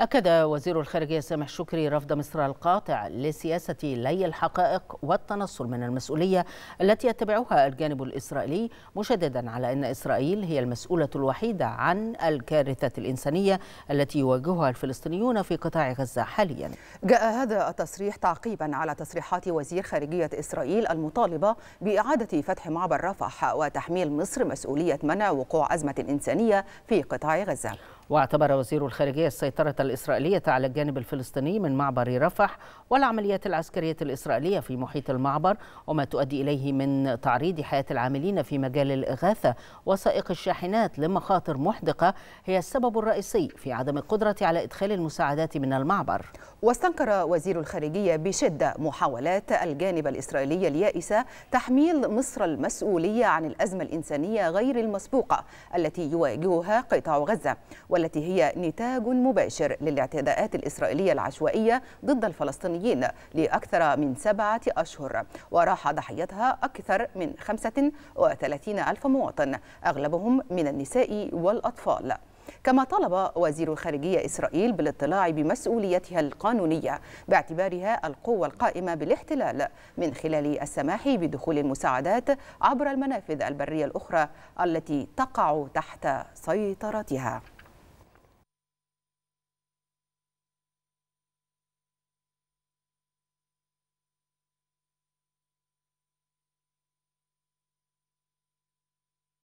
أكد وزير الخارجية سامح شكري رفض مصر القاطع لسياسة لي الحقائق والتنصل من المسؤولية التي يتبعها الجانب الإسرائيلي مشددا على أن إسرائيل هي المسؤولة الوحيدة عن الكارثة الإنسانية التي يواجهها الفلسطينيون في قطاع غزة حاليا جاء هذا التصريح تعقيبا على تصريحات وزير خارجية إسرائيل المطالبة بإعادة فتح معبر رفح وتحميل مصر مسؤولية منع وقوع أزمة إنسانية في قطاع غزة واعتبر وزير الخارجية السيطرة الإسرائيلية على الجانب الفلسطيني من معبر رفح والعمليات العسكرية الإسرائيلية في محيط المعبر وما تؤدي إليه من تعريض حياة العاملين في مجال الإغاثة وسائق الشاحنات لمخاطر محدقة هي السبب الرئيسي في عدم القدرة على إدخال المساعدات من المعبر واستنكر وزير الخارجية بشدة محاولات الجانب الإسرائيلي اليائسة تحميل مصر المسؤولية عن الأزمة الإنسانية غير المسبوقة التي يواجهها قطاع غزة والتي هي نتاج مباشر للاعتداءات الإسرائيلية العشوائية ضد الفلسطينيين لأكثر من سبعة أشهر وراح ضحيتها أكثر من 35 ألف مواطن أغلبهم من النساء والأطفال كما طلب وزير خارجية إسرائيل بالاطلاع بمسؤوليتها القانونية باعتبارها القوة القائمة بالاحتلال من خلال السماح بدخول المساعدات عبر المنافذ البرية الأخرى التي تقع تحت سيطرتها